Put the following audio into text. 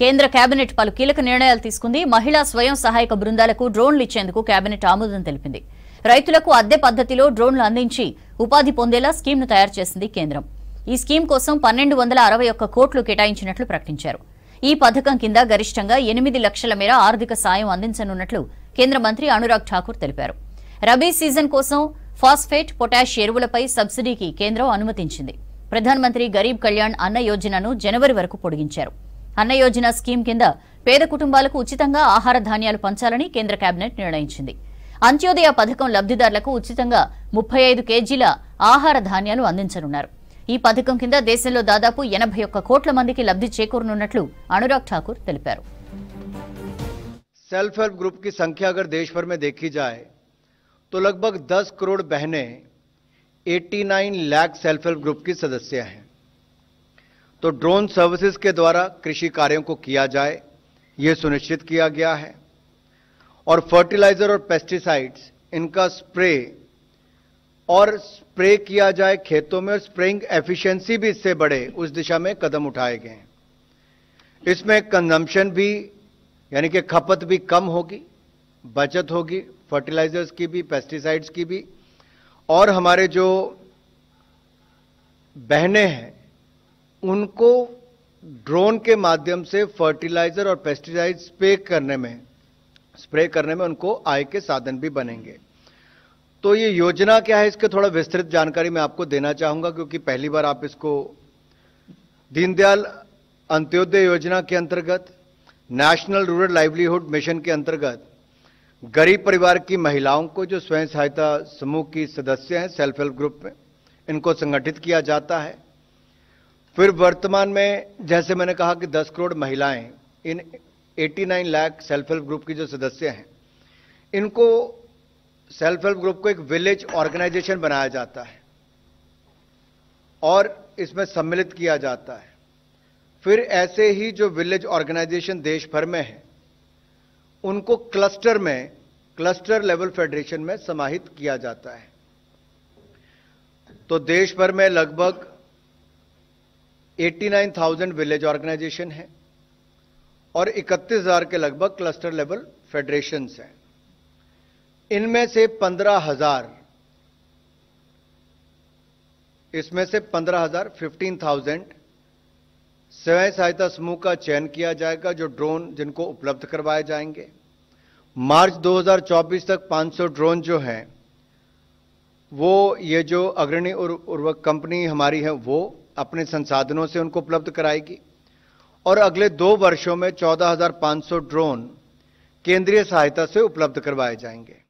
కేంద్ర కేబినెట్ పలు కీలక నిర్ణయాలు తీసుకుంది మహిళా స్వయం సహాయక బృందాలకు డ్రోన్లు ఇచ్చేందుకు కేబినెట్ ఆమోదం తెలిపింది రైతులకు అద్దె పద్దతిలో డ్రోన్లు అందించి ఉపాధి పొందేలా స్కీమ్ను తయారు చేసింది కేంద్రం ఈ స్కీమ్ కోసం పన్నెండు వందల అరవై ఒక్క కోట్లు కేటాయించినట్లు ప్రకటించారు ఈ పథకం కింద గరిష్టంగా ఎనిమిది లక్షల మేర ఆర్థిక సాయం అందించనున్నట్లు కేంద్ర మంత్రి అనురాగ్ ఠాకూర్ తెలిపారు రబీ సీజన్ కోసం ఫాస్ఫేట్ పొటాష్ ఎరువులపై సబ్సిడీకి కేంద్రం అనుమతించింది ప్రధానమంత్రి గరీబ్ కళ్యాణ్ అన్న యోజనను జనవరి వరకు పొడిగించారు అన్న యోజన స్కీమ్ కింద పేద కుటుంబాలకు ఉచితంగా ఆహార ధాన్యాలు పంచాలని కేంద్ర కేబినెట్ నిర్ణయించింది అంత్యోదయ పథకం లబ్దిదారులకు ఉచితంగా ముప్పై ఐదు కేజీల ఆహార ధాన్యాలు అందించనున్నారు ఈ పథకం కింద దేశంలో దాదాపు ఎనభై ఒక్క కోట్ల మందికి లబ్ది చేకూరనున్నట్లు అనురాగ్ ఠాకూర్ తెలిపారు सेल्फ हेल्प ग्रुप की संख्या अगर देश भर में देखी जाए तो लगभग 10 करोड़ बहनें 89 लाख सेल्फ हेल्प ग्रुप की सदस्य हैं तो ड्रोन सर्विसेज के द्वारा कृषि कार्यों को किया जाए यह सुनिश्चित किया गया है और फर्टिलाइजर और पेस्टिसाइड्स इनका स्प्रे और स्प्रे किया जाए खेतों में और स्प्रेइंग एफिशिएंसी भी इससे बढ़े उस दिशा में कदम उठाए गए हैं इसमें कंजम्पशन भी यानी कि खपत भी कम होगी बचत होगी फर्टिलाइजर्स की भी पेस्टिसाइड्स की भी और हमारे जो बहने हैं उनको ड्रोन के माध्यम से फर्टिलाइजर और पेस्टिसाइड स्प्रे करने में स्प्रे करने में उनको आय के साधन भी बनेंगे तो ये योजना क्या है इसके थोड़ा विस्तृत जानकारी मैं आपको देना चाहूंगा क्योंकि पहली बार आप इसको दीनदयाल अंत्योदय योजना के अंतर्गत नेशनल रूरल लाइवलीहुड मिशन के अंतर्गत गरीब परिवार की महिलाओं को जो स्वयं सहायता समूह की सदस्य हैं सेल्फ हेल्प ग्रुप में इनको संगठित किया जाता है फिर वर्तमान में जैसे मैंने कहा कि 10 करोड़ महिलाएं इन 89 लैख सेल्फ हेल्प ग्रुप की जो सदस्य हैं इनको सेल्फ हेल्प ग्रुप को एक विलेज ऑर्गेनाइजेशन बनाया जाता है और इसमें सम्मिलित किया जाता है फिर ऐसे ही जो विलेज ऑर्गेनाइजेशन देश भर में है उनको क्लस्टर में क्लस्टर लेवल फेडरेशन में समाहित किया जाता है तो देश भर में लगभग 89,000 विलेज ऑर्गेनाइजेशन हैं और 31,000 के लगभग क्लस्टर लेवल फेडरेशंस हैं इनमें से 15,000 इसमें से 15,000 15,000 स्वयं सहायता समूह का चयन किया जाएगा जो ड्रोन जिनको उपलब्ध करवाए जाएंगे मार्च 2024 तक 500 ड्रोन जो हैं वो ये जो अग्रणी उर्वरक कंपनी हमारी है वो अपने संसाधनों से उनको उपलब्ध कराएगी और अगले दो वर्षों में 14,500 ड्रोन केंद्रीय सहायता से उपलब्ध करवाए जाएंगे